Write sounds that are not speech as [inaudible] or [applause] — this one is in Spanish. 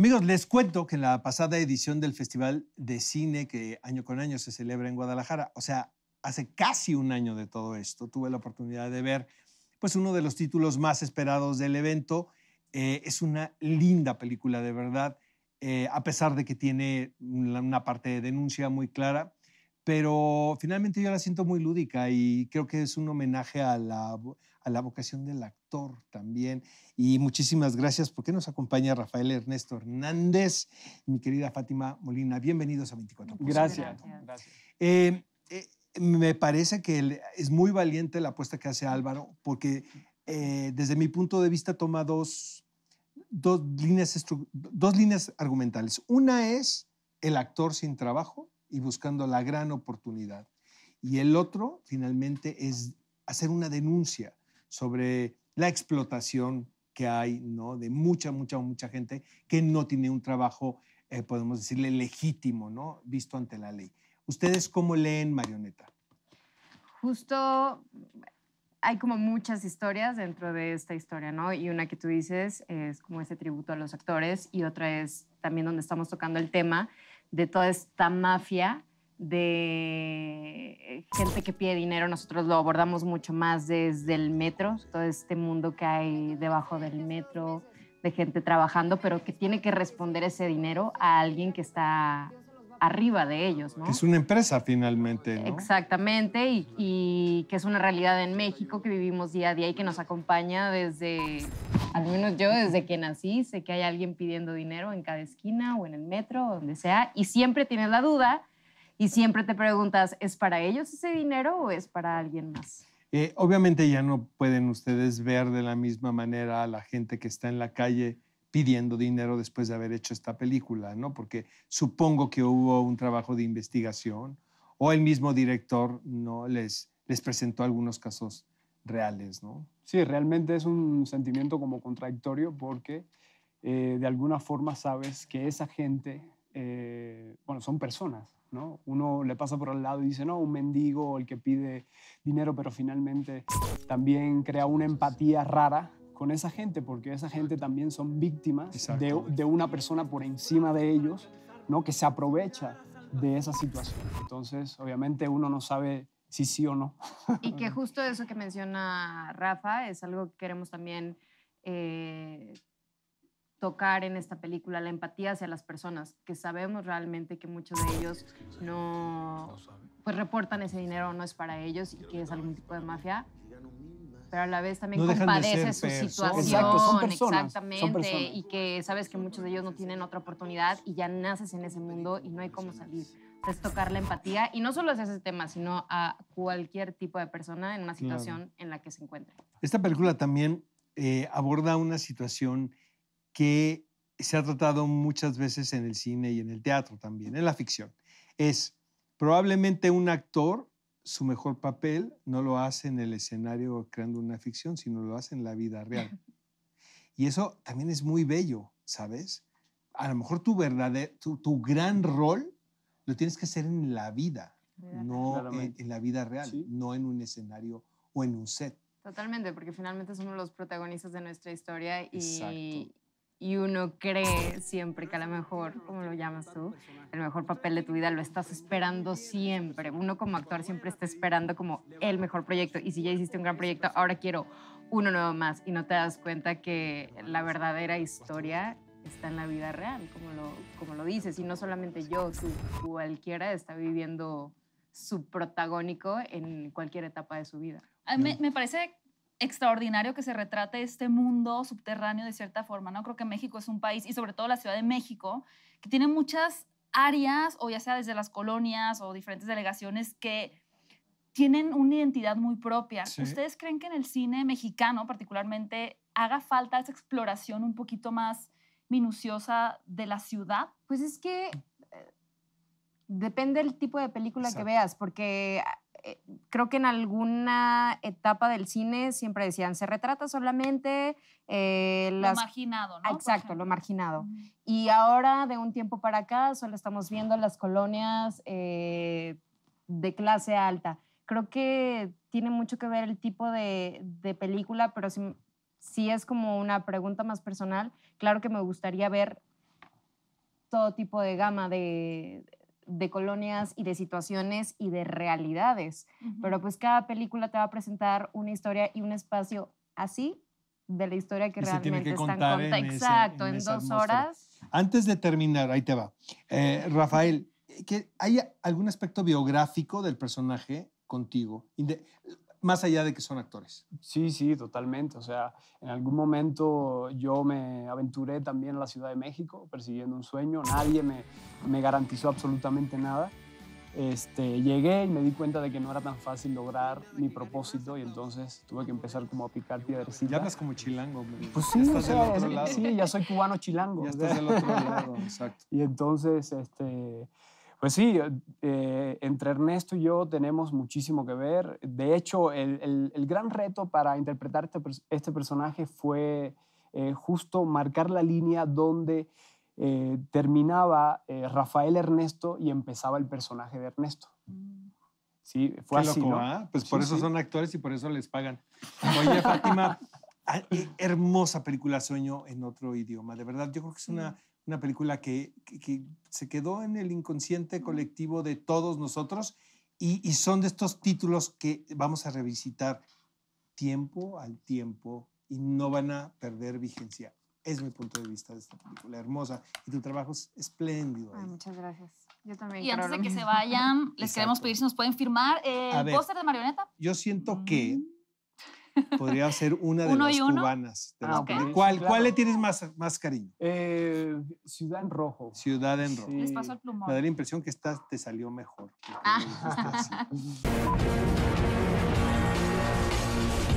Amigos, les cuento que en la pasada edición del Festival de Cine que año con año se celebra en Guadalajara, o sea, hace casi un año de todo esto, tuve la oportunidad de ver pues uno de los títulos más esperados del evento. Eh, es una linda película, de verdad, eh, a pesar de que tiene una parte de denuncia muy clara, pero finalmente yo la siento muy lúdica y creo que es un homenaje a la, a la vocación del actor también. Y muchísimas gracias porque nos acompaña Rafael Ernesto Hernández, y mi querida Fátima Molina. Bienvenidos a 24 Gracias. gracias. Eh, eh, me parece que es muy valiente la apuesta que hace Álvaro porque eh, desde mi punto de vista toma dos, dos, líneas, dos líneas argumentales. Una es el actor sin trabajo y buscando la gran oportunidad. Y el otro, finalmente, es hacer una denuncia sobre la explotación que hay ¿no? de mucha, mucha, mucha gente que no tiene un trabajo, eh, podemos decirle, legítimo, ¿no? visto ante la ley. ¿Ustedes cómo leen Marioneta? Justo hay como muchas historias dentro de esta historia, ¿no? Y una que tú dices es como ese tributo a los actores y otra es también donde estamos tocando el tema de toda esta mafia de gente que pide dinero, nosotros lo abordamos mucho más desde el metro, todo este mundo que hay debajo del metro, de gente trabajando, pero que tiene que responder ese dinero a alguien que está arriba de ellos, ¿no? Es una empresa finalmente, Exactamente, y, que es una realidad en México que vivimos día a día y que nos acompaña desde, al menos yo desde que nací, sé que hay alguien pidiendo dinero en cada esquina o en el metro, o donde sea, y siempre tienes la duda y siempre te preguntas, ¿es para ellos ese dinero o es para alguien más? Eh, obviamente ya no pueden ustedes ver de la misma manera a la gente que está en la calle pidiendo dinero después de haber hecho esta película, ¿no? Porque supongo que hubo un trabajo de investigación o el mismo director no les, les presentó algunos casos reales, ¿no? Sí, realmente es un sentimiento como contradictorio porque eh, de alguna forma sabes que esa gente, eh, bueno, son personas, ¿no? Uno le pasa por al lado y dice, no, un mendigo, el que pide dinero, pero finalmente también crea una empatía rara con esa gente, porque esa gente también son víctimas de, una persona por encima de ellos, ¿no? que se aprovecha de esa situación. Entonces, obviamente uno no sabe si sí o no. Y que justo eso que menciona Rafa es algo que queremos también eh, tocar en esta película, la empatía hacia las personas, que sabemos realmente que muchos de ellos no pues reportan ese dinero, no es para ellos y que es algún tipo de mafia pero a la vez también compadece su situación. exactamente. Y que sabes que muchos de ellos no tienen otra oportunidad y ya naces en ese mundo y no hay cómo salir. Es tocar la empatía y no solo es ese tema, sino a cualquier tipo de persona en una situación en la que se encuentre. Esta película también eh, aborda una situación que se ha tratado muchas veces en el cine y en el teatro también, en la ficción. Es probablemente un actor su mejor papel no lo hace en el escenario creando una ficción, sino lo hace en la vida real. Y eso también es muy bello, ¿sabes? A lo mejor tu, verdadero, tu, gran rol lo tienes que hacer en la vida, no en, la vida real, no en un escenario o en un set. Totalmente, porque finalmente somos los protagonistas de nuestra historia y, y uno cree siempre que a lo mejor, como lo llamas tú, el mejor papel de tu vida lo estás esperando siempre. Uno como actor siempre está esperando como el mejor proyecto y si ya hiciste un gran proyecto, ahora quiero uno nuevo más y no te das cuenta que la verdadera historia está en la vida real, como lo, como lo dices, y no solamente yo, tú, cualquiera está viviendo su protagónico en cualquier etapa de su vida. Me, mm. me parece extraordinario que se retrate este mundo subterráneo de cierta forma, ¿no? Creo que México es un país, y sobre todo la Ciudad de México, que tiene muchas áreas, o ya sea desde las colonias o diferentes delegaciones, que tienen una identidad muy propia. ¿Ustedes creen que en el cine mexicano particularmente haga falta esa exploración un poquito más minuciosa de la ciudad? Pues es que eh, depende del tipo de película que veas, porque eh, creo que en alguna etapa del cine siempre decían, se retrata solamente... Eh, lo marginado, ¿no? Exacto, lo marginado. Y ahora, de un tiempo para acá, solo estamos viendo las colonias eh, de clase alta. Creo que tiene mucho que ver el tipo de, de película, pero si, si es como una pregunta más personal, claro que me gustaría ver todo tipo de gama de de colonias y de situaciones y de realidades. Pero pues cada película te va a presentar una historia y un espacio así de la historia que realmente están contando. Exacto, en, dos horas. Antes de terminar, ahí te va. Eh, Rafael, ¿hay algún aspecto biográfico del personaje contigo? más allá de que son actores. Sí, sí, totalmente. O sea, en algún momento yo me aventuré también a la Ciudad de México persiguiendo un sueño. Nadie me, me garantizó absolutamente nada. Este, llegué y me di cuenta de que no era tan fácil lograr mi propósito y entonces tuve que empezar como a picar piedrecita. Ya estás como chilango. Pues sí, sí, ya soy cubano chilango. Ya estás del otro lado, exacto. Y entonces, este pues sí, eh, eh, entre Ernesto y yo tenemos muchísimo que ver. De hecho, el, gran reto para interpretar este, este personaje fue eh, justo marcar la línea donde terminaba Rafael Ernesto y empezaba el personaje de Ernesto. Mm. Sí, fue así. Loco, ¿ah? Pues por eso son actores y por eso les pagan. Oye, Fátima, hermosa película Sueño en otro idioma. De verdad, yo creo que es una una película que, que, se quedó en el inconsciente colectivo de todos nosotros y, son de estos títulos que vamos a revisitar tiempo al tiempo y no van a perder vigencia. Es mi punto de vista de esta película hermosa y tu trabajo es espléndido. muchas gracias. Yo también. Y antes de que se vayan, les queremos pedir si nos pueden firmar el póster de marioneta. Yo siento que mm. Podría ser una de las ah, cubanas. ¿Cuál, le tienes más, más cariño? Eh, Ciudad en Rojo. Ciudad en Rojo. Sí. Les el plumón. Me da la impresión que esta te salió mejor. Ah. [laughs]